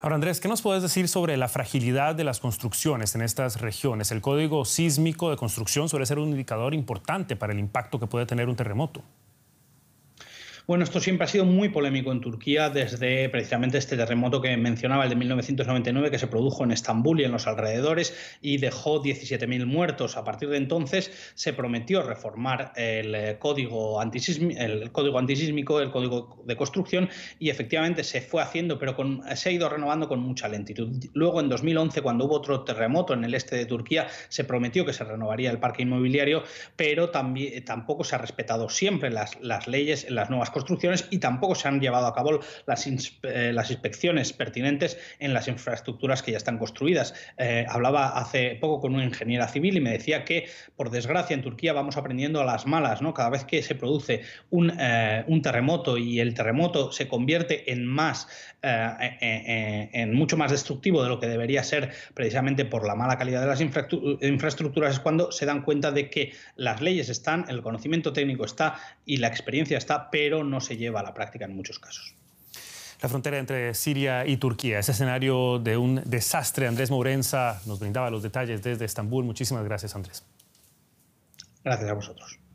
Ahora, Andrés, ¿qué nos puedes decir sobre la fragilidad de las construcciones en estas regiones? El código sísmico de construcción suele ser un indicador importante para el impacto que puede tener un terremoto. Bueno, esto siempre ha sido muy polémico en Turquía desde precisamente este terremoto que mencionaba, el de 1999, que se produjo en Estambul y en los alrededores y dejó 17.000 muertos. A partir de entonces se prometió reformar el eh, código, el código antisísmico, el código de construcción y efectivamente se fue haciendo, pero con, se ha ido renovando con mucha lentitud. Luego, en 2011, cuando hubo otro terremoto en el este de Turquía, se prometió que se renovaría el parque inmobiliario, pero también, tampoco se ha respetado siempre las, las leyes en las nuevas construcciones y tampoco se han llevado a cabo las, eh, las inspecciones pertinentes en las infraestructuras que ya están construidas. Eh, hablaba hace poco con una ingeniera civil y me decía que, por desgracia, en Turquía vamos aprendiendo a las malas, ¿no? Cada vez que se produce un, eh, terremoto y el terremoto se convierte en más, en mucho más destructivo de lo que debería ser precisamente por la mala calidad de las infraestructuras, es cuando se dan cuenta de que las leyes están, el conocimiento técnico está y la experiencia está, pero no no se lleva a la práctica en muchos casos la frontera entre Siria y Turquía. Ese escenario de un desastre. Andrés Mourenza nos brindaba los detalles desde Estambul. Muchísimas gracias, Andrés. Gracias a vosotros.